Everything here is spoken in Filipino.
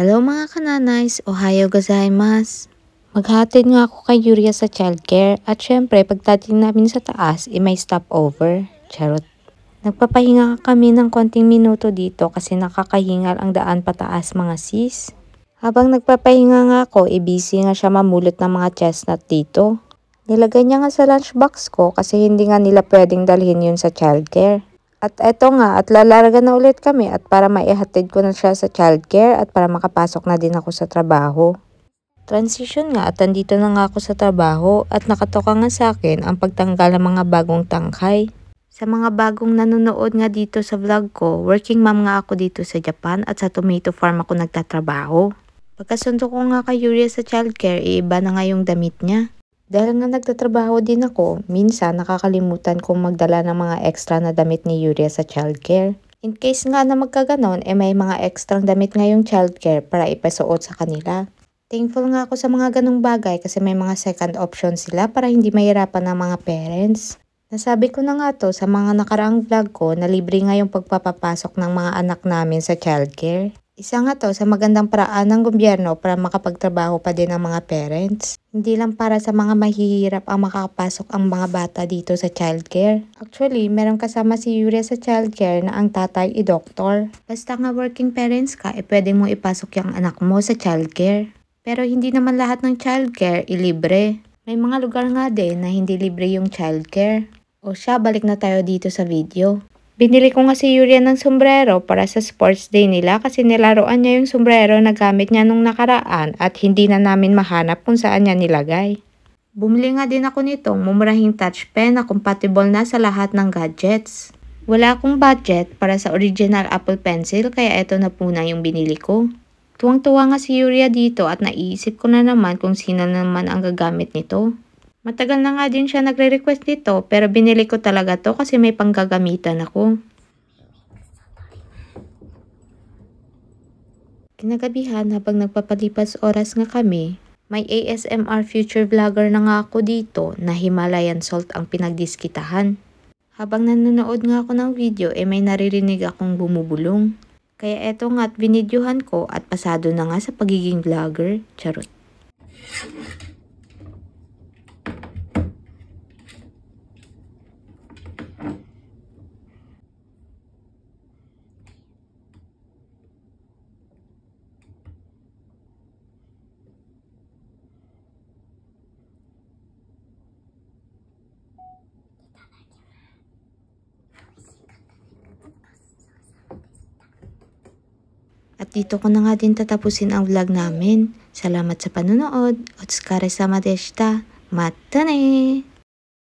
Hello mga kananays, ohayo gozaimasu. Maghatid nga ako kay Yuria sa childcare at syempre pagdating namin sa taas, eh, may stopover. Charot. Nagpapahinga kami ng konting minuto dito kasi nakakahingal ang daan pataas mga sis. Habang nagpapahinga nga ako, ibisi eh, e, nga siya mamulot ng mga chestnut dito. Nilagay niya nga sa lunchbox ko kasi hindi nga nila pwedeng dalhin yun sa childcare. At eto nga, at lalarga na ulit kami at para maihatid ko na siya sa childcare at para makapasok na din ako sa trabaho. Transition nga at nandito na nga ako sa trabaho at nakatoka nga sa akin ang pagtanggal ng mga bagong tangkay. Sa mga bagong nanonood nga dito sa vlog ko, working mom nga ako dito sa Japan at sa tomato farm ako nagtatrabaho. Pagkasundo ko nga kay Yuria sa childcare, iiba na nga yung damit niya. Dahil nga nagtatrabaho din ako, minsan nakakalimutan kong magdala ng mga extra na damit ni Yuria sa childcare. In case nga na magkaganon, eh may mga extrang damit ngayong childcare para ipasuot sa kanila. Thankful nga ako sa mga ganong bagay kasi may mga second option sila para hindi mahirapan ng mga parents. Nasabi ko na nga to sa mga nakaraang vlog ko na libre nga yung pagpapapasok ng mga anak namin sa childcare. Isa nga to sa magandang paraan ng gobyerno para makapagtrabaho pa din ang mga parents. Hindi lang para sa mga mahihirap ang makakapasok ang mga bata dito sa childcare. Actually, meron kasama si Yure sa childcare na ang tatay i doctor Basta nga working parents ka, eh pwede mo ipasok yung anak mo sa childcare. Pero hindi naman lahat ng childcare ilibre. May mga lugar nga din na hindi libre yung childcare. O siya, balik na tayo dito sa video. Binili ko nga si Yuria ng sombrero para sa sports day nila kasi nilaruan niya yung sombrero na gamit niya nung nakaraan at hindi na namin mahanap kung saan niya nilagay. Bumili nga din ako nitong mumurahing touch pen na compatible na sa lahat ng gadgets. Wala akong budget para sa original Apple Pencil kaya ito na po na yung binili ko. Tuwang-tuwa nga si Yuria dito at naiisip ko na naman kung sino naman ang gagamit nito. Matagal na nga din siya nagre-request dito pero binili ko talaga to kasi may panggagamitan ako. Kinagabihan habang nagpapalipas oras nga kami, may ASMR future vlogger na nga ako dito na Himalayan salt ang pinagdiskitahan. Habang nanonood nga ako ng video eh may naririnig akong bumubulong. Kaya eto nga at binidyohan ko at pasado na nga sa pagiging vlogger. Charot. dito ko na nga din tatapusin ang vlog namin. Salamat sa panonood. Otskare sama deshita. Mata ne!